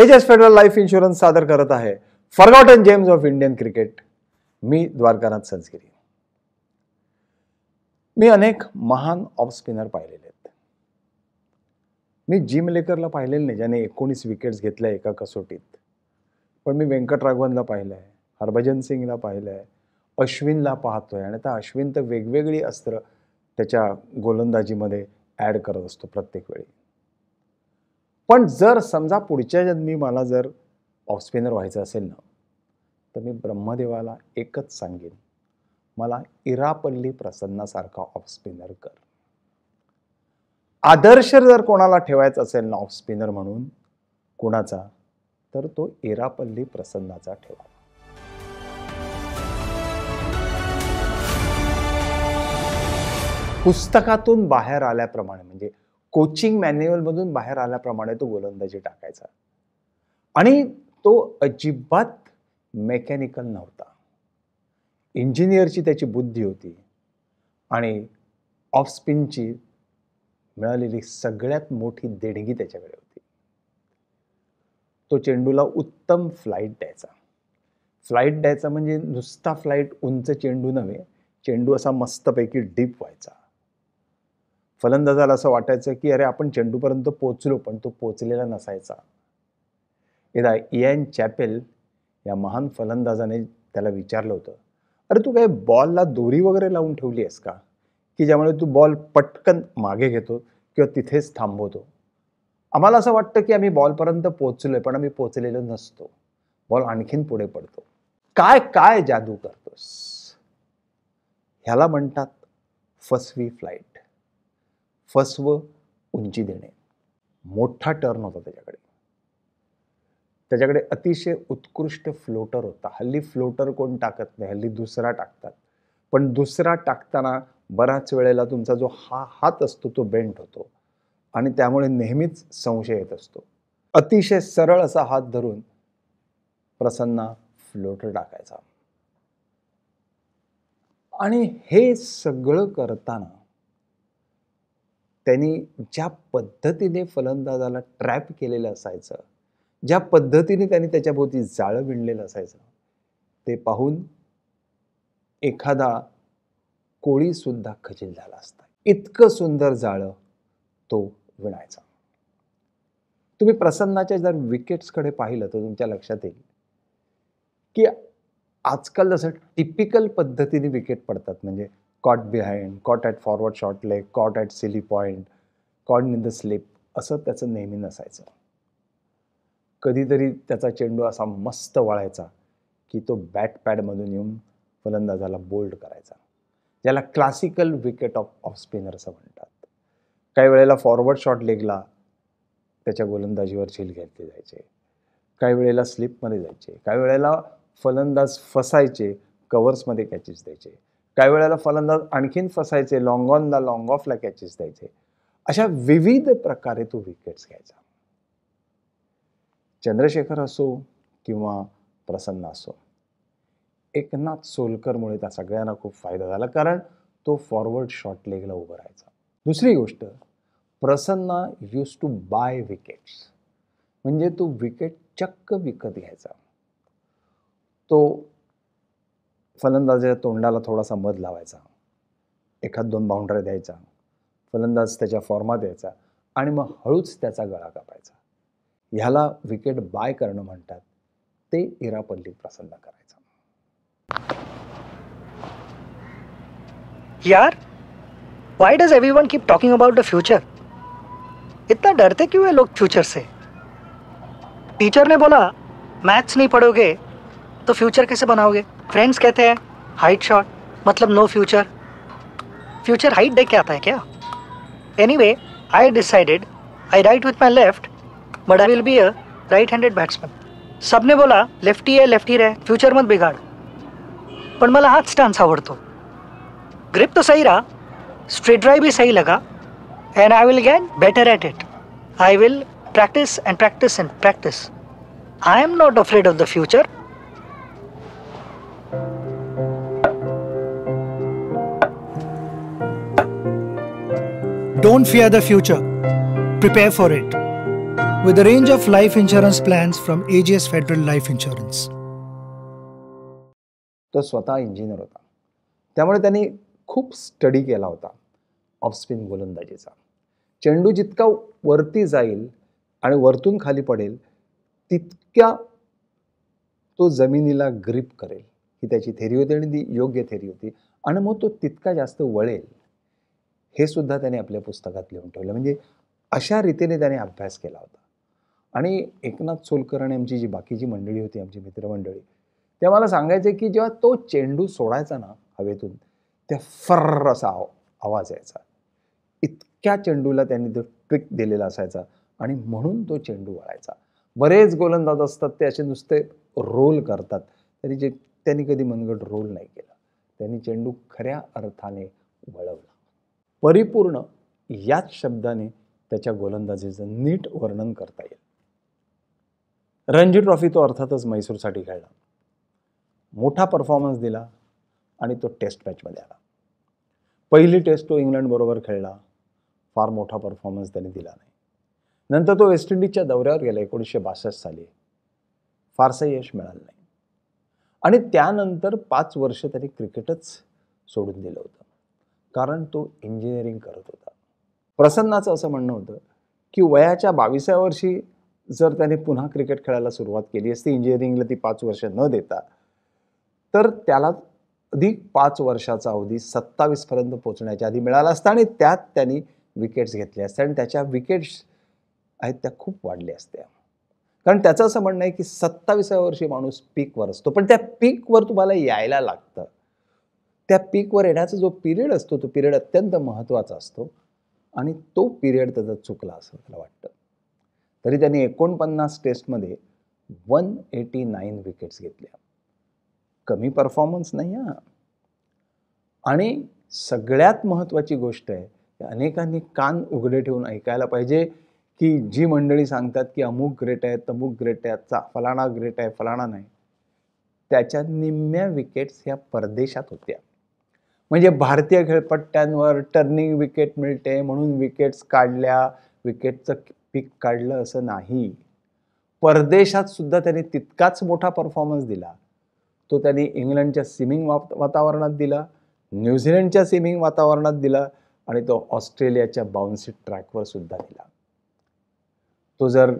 एजस federal life insurance सादर करत आहे forgotten gems of Indian cricket मी द्वारकानाथ संस्किरी मी अनेक महान ऑफ स्पिनर पाहिलेले आहेत मी जिम लेकरला पाहिलेले नाही ज्याने एकोणीस विकेट्स घेतल्या एका कसोटीत पण मी व्यंकटराघवनला पाहिलं आहे हरभजन सिंगला पाहिलं आहे अश्विनला पाहतोय आणि आता अश्विन तर वेगवेगळी अस्त्र त्याच्या गोलंदाजीमध्ये ॲड करत असतो प्रत्येक वेळी पण जर समजा पुढच्या जन्मी मला जर ऑफस्पिनर व्हायचं असेल ना तर मी ब्रह्मदेवाला एकच सांगेन मला इरापल्ली प्रसन्नासारखा स्पिनर कर आदर्श जर कोणाला ठेवायचा असेल ना ऑफस्पिनर म्हणून कुणाचा तर तो इरापल्ली प्रसन्नाचा ठेवा पुस्तकातून बाहेर आल्याप्रमाणे म्हणजे कोचिंग मॅन्युअलमधून बाहेर आल्याप्रमाणे तो गोलंदाजी टाकायचा आणि तो अजिबात मेकॅनिकल नव्हता इंजिनियरची त्याची बुद्धी होती आणि ऑफस्पिनची मिळालेली सगळ्यात मोठी देणगी त्याच्याकडे होती तो चेंडूला उत्तम फ्लाईट द्यायचा फ्लाईट द्यायचा म्हणजे नुसता फ्लाईट उंच चेंडू नव्हे चेंडू असा मस्तपैकी डीप व्हायचा फलंदाजाला असं वाटायचं की अरे आपण चेंडूपर्यंत पोचलो पण तो पोचलेला नसायचा एकदा इयन चॅपेल या महान फलंदाजाने त्याला विचारलं होतं अरे तू काय बॉलला दोरी वगैरे लावून ठेवली आहेस का की ज्यामुळे तू बॉल पटकन मागे घेतो किंवा तिथेच थांबवतो आम्हाला असं वाटतं की आम्ही बॉलपर्यंत पोचलो आहे पण आम्ही पोचलेलो नसतो बॉल आणखीन पुढे पडतो काय काय जादू करतोस ह्याला म्हणतात फसवी फ्लाईट फसव उंची देणे मोठा टर्न होता त्याच्याकडे त्याच्याकडे अतिशय उत्कृष्ट फ्लोटर होता हल्ली फ्लोटर कोण टाकत नाही हल्ली दुसरा टाकतात पण दुसरा टाकताना बऱ्याच वेळेला तुमचा जो हा हात असतो तो बेंट होतो आणि त्यामुळे नेहमीच संशय येत असतो अतिशय सरळ असा हात धरून प्रसन्ना फ्लोटर टाकायचा आणि हे सगळं करताना त्यांनी ज्या पद्धतीने फलंदाजाला ट्रॅप केलेलं असायचं ज्या पद्धतीने त्यांनी त्याच्याभोवती जाळं विणलेलं असायचं ते पाहून एखादा कोळीसुद्धा खचिल झाला असता इतकं सुंदर जाळं तो विणायचा तुम्ही प्रसन्नाच्या जर विकेट्सकडे पाहिलं तर तुमच्या लक्षात येईल की आजकाल जसं टिपिकल पद्धतीने विकेट पडतात म्हणजे caught behind caught at forward short leg caught at silly point caught in the slip असं त्याचं नेहमी नसायचं कधीतरी त्याचा चेंडू असा मस्त वळायचा की तो बॅट पॅडमधून येऊन फलंदाजाला बोल्ड करायचा ज्याला classical wicket of off spinner असं म्हणतात काही वेळेला फॉरवर्ड शॉट लेगला त्याच्या गोलंदाजीवर झील घेतले जायचे काही वेळेला स्लिपमध्ये जायचे काही वेळेला फलंदाज फसायचे कवर्समध्ये कॅचेस द्यायचे काही वेळेला फलंदाज आणखीन फसायचे लॉंग ऑनला लॉंग ऑफला कॅचेस द्यायचे अशा विविध प्रकारे तो विकेट्स घ्यायचा चंद्रशेखर असो किंवा प्रसन्न असो एकनाथ सोलकरमुळे त्या सगळ्यांना खूप फायदा झाला कारण तो फॉरवर्ड शॉर्ट लेगला उभं राहायचा दुसरी गोष्ट Prasanna used to buy wickets म्हणजे तो विकेट चक्क विकत घ्यायचा तो फलंदाजाच्या तोंडाला थोडासा मध लावायचा एखाद दोन बाउंड्री द्यायचा फलंदाज त्याच्या फॉर्मात यायचा आणि मग हळूच त्याचा गळा कापायचा ह्याला विकेट बाय करणं म्हणतात ते इरापल्ली प्रसन्न करायचा यार why does everyone keep talking about the future इतना डरते क्यों है लोग फ्यूचर से टीचर ने बोला मॅथ्स नाही पढ़ोगे तो फ्यूचर कैसे बनाओगे फ्रेंड्स कहते हैं हाइट शॉट मतलब नो फ्यूचर फ्यूचर हाइट देख के आता है क्या anyway I decided I write with my left but I will be a right handed सब सबने बोला लेफ्टी लेफ्ट लेफ्टी रहे फ्यूचर मत बिगाड़ पर मला हाथ स्टांस आवड़ो ग्रिप तो सही रहा स्ट्रेट ड्राइव भी सही लगा and I will get better at it I will practice and practice and practice I am not afraid of the future Don't fear the future. Prepare for it with a range of life insurance plans from AGS Federal Life Insurance. तो स्वतः engineer होता त्यामुळे त्यांनी खूप study केला होता off-spin गोलंदाजीचा चेंडू जितका वरती जाईल आणि वरतून खाली पडेल तितक्या तो जमिनीला ग्रीप करेल ही त्याची थेरी होती आणि ती योग्य थेरी होती आणि मग तो तितका जास्त वळेल हे सुद्धा त्याने आपल्या पुस्तकात लिहून ठेवलं म्हणजे अशा रीतीने त्याने अभ्यास केला होता आणि एकनाथ सोलकर आणि आमची जी बाकीची मंडळी होती आमची मित्रमंडळी ते मला सांगायचे की जेव्हा तो चेंडू सोडायचा ना हवेतून त्या फर्र असा आव आवाज यायचा इतक्या चेंडूला त्यांनी तो ट्विक दिलेला असायचा आणि म्हणून तो चेंडू वळायचा बरेच गोलंदाज असतात ते असे नुसते रोल करतात तरी जे त्यांनी कधी मनगट रोल नाही केला त्यांनी चेंडू खऱ्या अर्थाने वळवला परिपूर्ण याच शब्दाने त्याच्या गोलंदाजीचं नीट वर्णन करता येईल रणजी ट्रॉफी तो अर्थातच मैसूरसाठी खेळला मोठा परफॉर्मन्स दिला आणि तो टेस्ट मॅचमध्ये आला पहिली टेस्ट तो इंग्लंडबरोबर खेळला फार मोठा परफॉर्मन्स त्याने दिला नाही नंतर तो वेस्ट इंडिजच्या दौऱ्यावर गेला एकोणीसशे बासष्ट साली फारसं यश मिळालं नाही आणि त्यानंतर पाच वर्ष त्याने क्रिकेटच सोडून दिलं होतं कारण तो इंजिनिअरिंग करत होता प्रसन्नाचं असं म्हणणं होतं की वयाच्या बावीसाव्या वर्षी जर त्याने पुन्हा क्रिकेट खेळायला सुरुवात केली असती इंजिनिअरिंगला ती पाच वर्ष न देता तर त्याला अधिक पाच वर्षाचा अवधी सत्तावीसपर्यंत पोचण्याच्या आधी मिळाला असता आणि त्यात त्यांनी विकेट्स घेतल्या असत्या आणि त्याच्या विकेट्स आहेत त्या खूप वाढल्या असत्या कारण त्याचं असं म्हणणं आहे की सत्ताविसाव्या वर्षी माणूस पीकवर असतो पण त्या पीकवर तुम्हाला यायला लागतं त्या पीकवर येण्याचा जो पिरियड असतो तो पिरियड अत्यंत महत्त्वाचा असतो आणि तो पिरियड त्याचा चुकला असं मला वाटतं तरी त्यांनी एकोणपन्नास टेस्टमध्ये वन एटी नाईन विकेट्स घेतल्या कमी परफॉर्मन्स नाही हा आणि सगळ्यात महत्त्वाची गोष्ट आहे की अनेकांनी कान उघडे ठेवून ऐकायला पाहिजे की जी मंडळी सांगतात की अमुक ग्रेट आहे तमुक ग्रेट आहे चा फलाणा ग्रेट आहे फलाणा नाही त्याच्या निम्म्या विकेट्स ह्या परदेशात होत्या म्हणजे भारतीय खेळपट्ट्यांवर टर्निंग विकेट मिळते म्हणून विकेट्स काढल्या विकेटचं पीक काढलं असं नाही परदेशात सुद्धा त्यांनी तितकाच मोठा परफॉर्मन्स दिला तो त्यांनी इंग्लंडच्या सिमिंग वातावरणात दिला न्यूझीलंडच्या सिमिंग वातावरणात दिला आणि तो ऑस्ट्रेलियाच्या बाउन्सी ट्रॅकवर सुद्धा दिला तो जर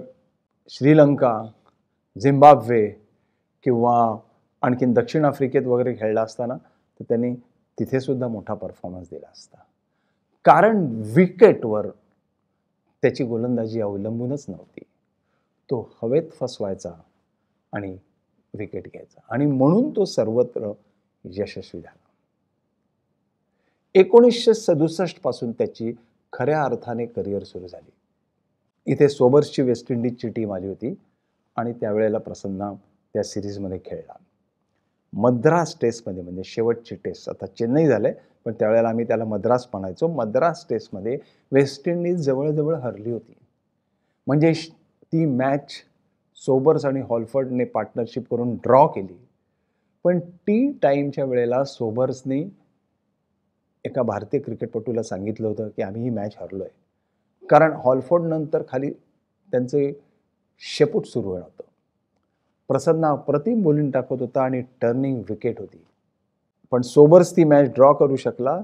श्रीलंका झिम्बाब्वे किंवा आणखीन दक्षिण आफ्रिकेत वगैरे खेळला असताना तर त्यांनी तिथेसुद्धा मोठा परफॉर्मन्स दिला असता कारण विकेटवर त्याची गोलंदाजी अवलंबूनच नव्हती तो हवेत फसवायचा आणि विकेट घ्यायचा आणि म्हणून तो सर्वत्र यशस्वी झाला एकोणीसशे सदुसष्ट पासून त्याची खऱ्या अर्थाने करिअर सुरू झाली इथे सोबर्सची वेस्ट इंडिजची टीम आली होती आणि त्यावेळेला प्रसन्ना त्या सिरीजमध्ये खेळला मद्रास टेस्टमध्ये म्हणजे शेवटची टेस्ट आता चेन्नई झालं आहे पण त्यावेळेला आम्ही त्याला मद्रास म्हणायचो मद्रास टेस्टमध्ये वेस्ट इंडिज जवळजवळ हरली होती म्हणजे ती मॅच सोबर्स आणि हॉलफर्डने पार्टनरशिप करून ड्रॉ केली पण टी टाईमच्या वेळेला सोबर्सने एका भारतीय क्रिकेटपटूला सांगितलं होतं की आम्ही ही मॅच हरलो आहे कारण हॉलफोर्डनंतर खाली त्यांचे शेपूट सुरू होतं प्रसन्ना प्रतिम बोलून टाकत होता आणि टर्निंग विकेट होती पण सोबर्स ती मॅच ड्रॉ करू शकला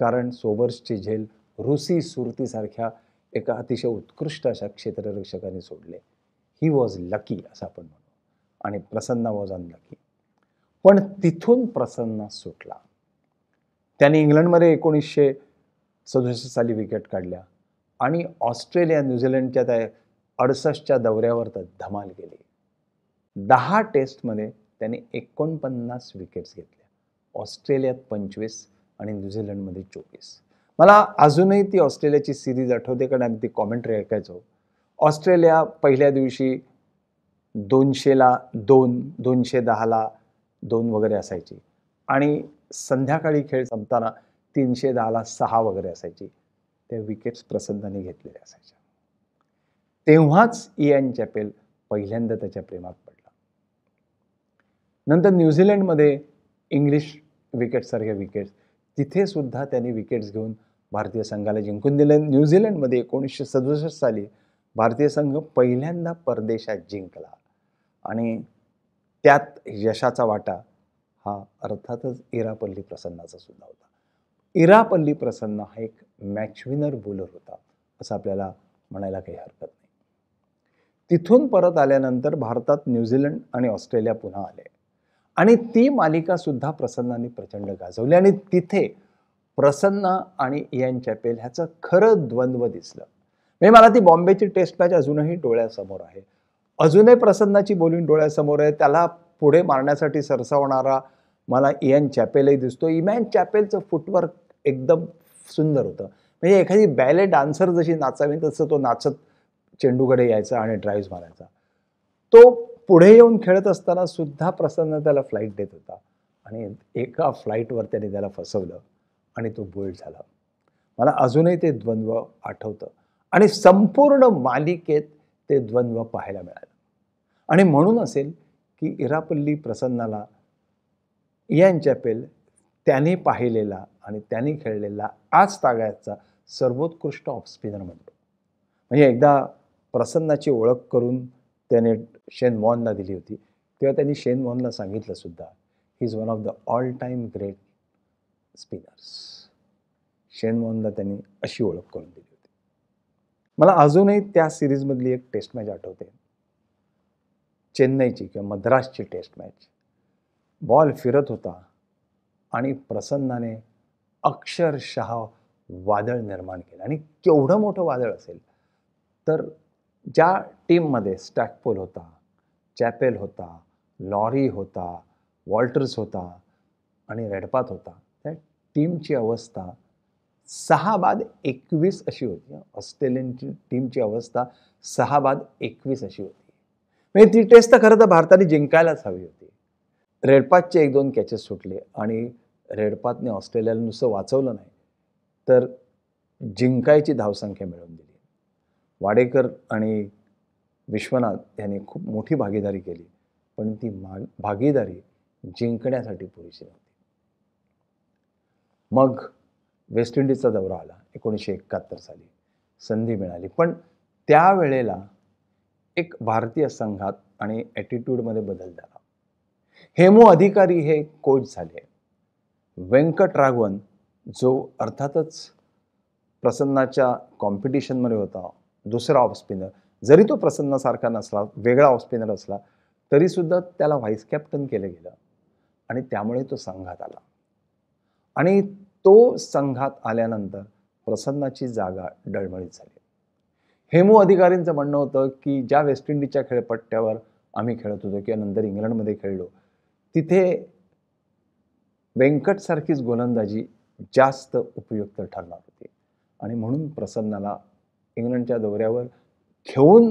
कारण सोबर्सची झेल रुसी सुरतीसारख्या एका अतिशय उत्कृष्ट अशा क्षेत्ररक्षकाने सोडले ही वॉज लकी असं आपण म्हणतो आणि प्रसन्ना वॉज अनलकी पण तिथून प्रसन्ना सुटला त्याने इंग्लंडमध्ये एकोणीसशे सदुसष्ट साली विकेट काढल्या आणि ऑस्ट्रेलिया न्यूझीलंडच्या त्या अडसष्टच्या दौऱ्यावर तर धमाल केली दहा टेस्टमध्ये त्याने एकोणपन्नास विकेट्स घेतल्या ऑस्ट्रेलियात पंचवीस आणि न्यूझीलंडमध्ये चोवीस मला अजूनही ती ऑस्ट्रेलियाची सिरीज आठवते कारण आम्ही ती कॉमेंट्री ऐकायचो ऑस्ट्रेलिया पहिल्या दिवशी दोनशेला दोन दोनशे दहाला दोन वगैरे असायची आणि संध्याकाळी खेळ संपताना तीनशे दहाला सहा वगैरे असायची त्या विकेट्स प्रसन्नाने घेतलेल्या असायच्या तेव्हाच इयान e चॅपेल पहिल्यांदा त्याच्या प्रेमात नंतर न्यूझीलंडमध्ये इंग्लिश विकेटसारख्या विकेट्स तिथेसुद्धा त्यांनी विकेट्स घेऊन भारतीय संघाला जिंकून दिलं न्यूझीलंडमध्ये एकोणीसशे सदुसष्ट साली भारतीय संघ पहिल्यांदा परदेशात जिंकला आणि त्यात यशाचा वाटा हा अर्थातच इरापल्ली प्रसन्नाचा सुद्धा होता इरापल्ली प्रसन्न हा एक मॅचविनर बोलर होता असं आपल्याला म्हणायला काही हरकत नाही तिथून परत आल्यानंतर भारतात न्यूझीलंड आणि ऑस्ट्रेलिया पुन्हा आले आणि ती मालिकासुद्धा प्रसन्नाने प्रचंड गाजवली आणि तिथे प्रसन्ना आणि इयान चॅपेल ह्याचं खरं द्वंद्व दिसलं म्हणजे मला ती बॉम्बेची टेस्ट मॅच अजूनही डोळ्यासमोर आहे अजूनही प्रसन्नाची बोलिंग डोळ्यासमोर आहे त्याला पुढे मारण्यासाठी सरसावणारा मला इयान चॅपेलही दिसतो इमॅन चॅपेलचं फुटवर्क एकदम सुंदर होतं म्हणजे एखादी बॅले डान्सर जशी नाचावी तसं तो नाचत चेंडूकडे यायचा आणि ड्राईव्ह मारायचा तो पुढे येऊन खेळत असताना सुद्धा प्रसन्न त्याला फ्लाईट देत होता आणि एका फ्लाईटवर त्याने त्याला फसवलं आणि तो बोल्ड झाला मला अजूनही ते द्वंद्व आठवतं आणि संपूर्ण मालिकेत ते द्वंद्व पाहायला मिळालं आणि म्हणून असेल की इरापल्ली प्रसन्नाला इयान चॅपेल त्याने पाहिलेला आणि त्याने खेळलेला आज ताग्याचा सर्वोत्कृष्ट ऑफ स्पिनर म्हणतो म्हणजे एकदा प्रसन्नाची ओळख करून त्याने शेन वॉनला दिली होती तेव्हा त्यांनी शेन वॉनला सांगितलं सुद्धा he is one of the all time great spinners Shane वॉनला त्यांनी अशी ओळख करून दिली होती मला अजूनही त्या सिरीजमधली एक टेस्ट मॅच आठवते चेन्नईची किंवा मद्रासची टेस्ट मॅच बॉल फिरत होता आणि प्रसन्नाने अक्षरशः वादळ निर्माण केलं आणि केवढं मोठं वादळ असेल तर ज्या टीममध्ये स्टॅकपोल होता चॅपेल होता लॉरी होता वॉल्टर्स होता आणि रेडपात होता त्या टीमची अवस्था सहा बाद एकवीस अशी होती ऑस्ट्रेलियनची टीमची अवस्था सहा बाद एकवीस अशी होती म्हणजे ती टेस्ट तर खरं तर भारताने जिंकायलाच हवी होती रेडपातचे एक दोन कॅचेस सुटले आणि रेडपातने ऑस्ट्रेलियाला नुसतं वाचवलं नाही तर जिंकायची धावसंख्या मिळवून दिली वाडेकर आणि विश्वनाथ यांनी खूप मोठी भागीदारी केली पण ती माग भागीदारी जिंकण्यासाठी पुरेशी नव्हती मग वेस्ट इंडिजचा दौरा आला एकोणीसशे एकाहत्तर साली संधी मिळाली पण त्यावेळेला एक भारतीय संघात आणि ॲटिट्यूडमध्ये बदल झाला हेमो अधिकारी हे कोच झाले व्यंकट राघवन जो अर्थातच प्रसन्नाच्या कॉम्पिटिशनमध्ये होता दुसरा ऑफ स्पिनर जरी तो प्रसन्नासारखा नसला वेगळा ऑफ स्पिनर असला तरीसुद्धा त्याला व्हाईस कॅप्टन केलं गेलं आणि त्यामुळे तो संघात आला आणि तो संघात आल्यानंतर प्रसन्नाची जागा डळमळीत झाली हेमू अधिकारींचं म्हणणं होतं की ज्या वेस्ट इंडिजच्या खेळपट्ट्यावर आम्ही खेळत होतो किंवा नंतर इंग्लंडमध्ये खेळलो तिथे व्यंकटसारखीच गोलंदाजी जास्त उपयुक्त ठरणार होती आणि म्हणून प्रसन्नाला इंग्लंडच्या दौऱ्यावर घेऊन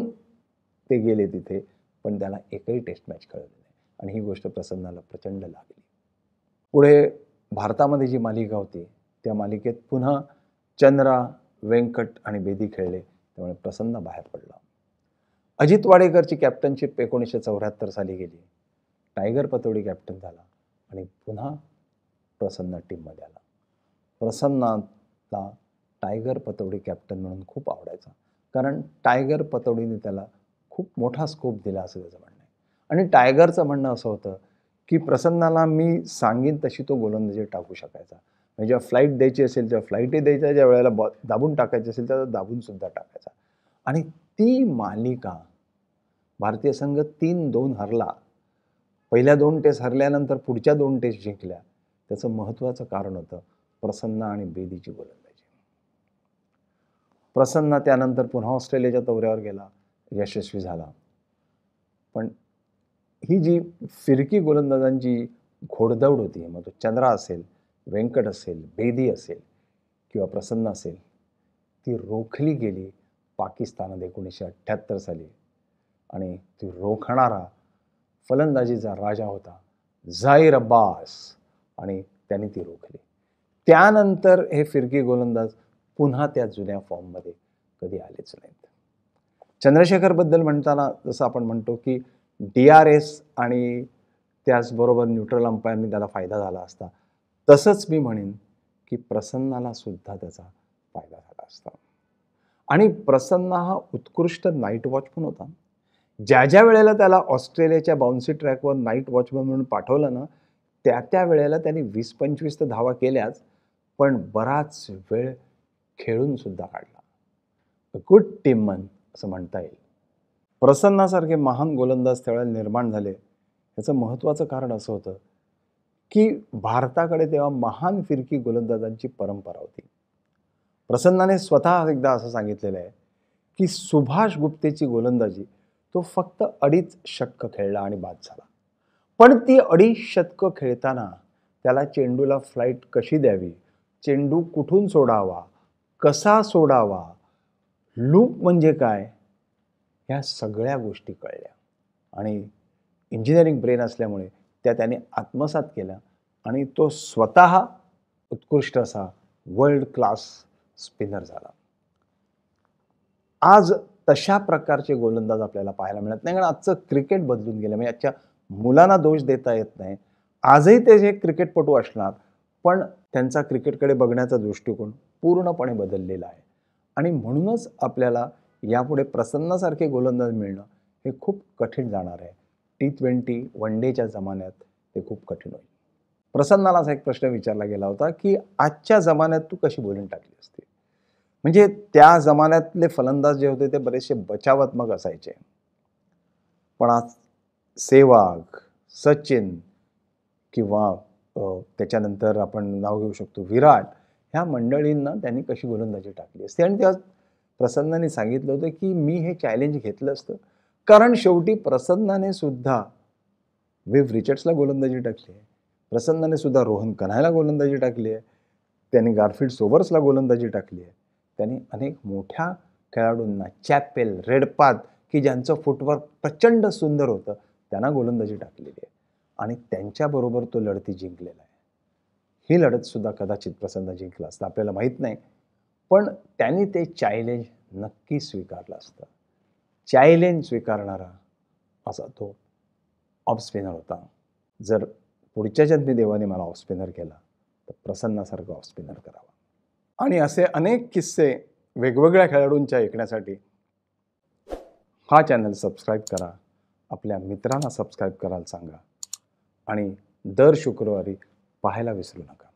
ते गेले तिथे पण त्याला एकही टेस्ट मॅच खेळली नाही आणि ही गोष्ट प्रसन्नाला प्रचंड लागली पुढे भारतामध्ये जी मालिका होती त्या मालिकेत पुन्हा चंद्रा व्यंकट आणि बेदी खेळले त्यामुळे प्रसन्न बाहेर पडला अजित वाडेकरची कॅप्टनशिप एकोणीसशे चौऱ्याहत्तर साली गेली टायगर पतोडी कॅप्टन झाला आणि पुन्हा प्रसन्न टीममध्ये आला प्रसन्नाला टायगर पतवडी कॅप्टन म्हणून खूप आवडायचा कारण टायगर पतवडीने त्याला खूप मोठा स्कोप दिला असं त्याचं म्हणणं आहे आणि टायगरचं म्हणणं असं होतं की प्रसन्नाला मी सांगेन तशी तो गोलंदाजी टाकू शकायचा म्हणजे जेव्हा फ्लाईट द्यायची असेल तेव्हा फ्लाईटही द्यायचा ज्या वेळेला बॉ दाबून टाकायची असेल त्याला दाबूनसुद्धा टाकायचा आणि ती मालिका भारतीय संघ तीन दोन हरला पहिल्या दोन टेस्ट हरल्यानंतर पुढच्या दोन टेस्ट जिंकल्या त्याचं महत्त्वाचं कारण होतं प्रसन्ना आणि बेदीची गोलंदाजी प्रसन्न त्यानंतर पुन्हा ऑस्ट्रेलियाच्या दौऱ्यावर गेला यशस्वी झाला पण ही जी फिरकी गोलंदाजांची घोडदौड होती मग तो चंद्रा असेल व्यंकट असेल बेदी असेल किंवा प्रसन्न असेल ती रोखली गेली पाकिस्तानमध्ये एकोणीसशे अठ्ठ्याहत्तर साली आणि ती रोखणारा फलंदाजीचा राजा होता झाहीर अब्बास आणि त्यांनी ती रोखली त्यानंतर हे फिरकी गोलंदाज पुन्हा त्या जुन्या फॉर्ममध्ये कधी आलेच नाहीत चंद्रशेखरबद्दल म्हणताना जसं आपण म्हणतो की डी आर एस आणि त्याचबरोबर न्यूट्रल अंपायरने त्याला फायदा झाला असता तसंच मी म्हणेन की प्रसन्नाला सुद्धा त्याचा फायदा झाला असता आणि प्रसन्ना हा उत्कृष्ट नाईट वॉचमन होता ज्या ज्या वेळेला त्याला ऑस्ट्रेलियाच्या बाउन्सी ट्रॅकवर नाईट वॉचमन म्हणून पाठवलं ना त्या त्या वेळेला त्याने वीस पंचवीस तर धावा केल्याच पण बराच वेळ खेळून सुद्धा काढला अ गुड मन असं म्हणता येईल प्रसन्नासारखे महान गोलंदाज त्यावेळेला निर्माण झाले याचं महत्त्वाचं कारण असं होतं की भारताकडे तेव्हा महान फिरकी गोलंदाजांची परंपरा होती प्रसन्नाने स्वतः एकदा असं सांगितलेलं आहे की सुभाष गुप्तेची गोलंदाजी तो फक्त अडीच शक्क खेळला आणि बाद झाला पण ती अडीच शतकं खेळताना त्याला चेंडूला फ्लाईट कशी द्यावी चेंडू कुठून सोडावा कसा सोडावा लूप म्हणजे काय ह्या सगळ्या गोष्टी कळल्या आणि इंजिनिअरिंग ब्रेन असल्यामुळे त्या त्याने आत्मसात केल्या आणि तो स्वत उत्कृष्ट असा वर्ल्ड क्लास स्पिनर झाला आज तशा प्रकारचे गोलंदाज आपल्याला पाहायला मिळत नाही कारण आजचं क्रिकेट बदलून गेलं म्हणजे आजच्या मुलांना दोष देता येत नाही आजही ते जे क्रिकेटपटू असणार पण त्यांचा क्रिकेटकडे बघण्याचा दृष्टिकोन पूर्णपणे बदललेला आहे आणि म्हणूनच आपल्याला यापुढे प्रसन्नासारखे गोलंदाज मिळणं हे खूप कठीण जाणार आहे टी ट्वेंटी वन डेच्या जमान्यात ते खूप कठीण होईल प्रसन्नाला असा एक प्रश्न विचारला गेला होता की आजच्या जमान्यात तू कशी बोलून टाकली असते म्हणजे त्या जमान्यातले फलंदाज जे होते ते बरेचसे बचावात्मक असायचे पण आज सेवाग सचिन किंवा त्याच्यानंतर आपण नाव घेऊ शकतो विराट ह्या मंडळींना त्यांनी कशी गोलंदाजी टाकली असते आणि त्या प्रसन्नाने सांगितलं होतं की मी हे चॅलेंज घेतलं असतं कारण शेवटी प्रसन्नाने सुद्धा वेव रिचर्ड्सला गोलंदाजी टाकली आहे प्रसन्नाने सुद्धा रोहन कन्हायला गोलंदाजी टाकली आहे त्यांनी गारफिल्ड सोबर्सला गोलंदाजी टाकली आहे त्यांनी अनेक मोठ्या खेळाडूंना चॅपेल रेडपात की ज्यांचं फुटवर्क प्रचंड सुंदर होतं त्यांना गोलंदाजी टाकलेली आहे आणि त्यांच्याबरोबर तो लढती जिंकलेला आहे ही लढतसुद्धा कदाचित प्रसन्न जिंकला असतं आपल्याला माहीत नाही पण त्यांनी ते चॅलेंज नक्की स्वीकारलं असतं चॅलेंज स्वीकारणारा असा तो ऑफस्पिनर होता जर पुढच्या जन्मी देवाने मला ऑफस्पिनर केला तर प्रसन्नासारखं ऑफस्पिनर करावा आणि असे अनेक किस्से वेगवेगळ्या खेळाडूंच्या ऐकण्यासाठी हा चॅनल सबस्क्राईब करा आपल्या मित्रांना सबस्क्राईब करायला सांगा आणि दर शुक्रवारी पाहायला विसरू नका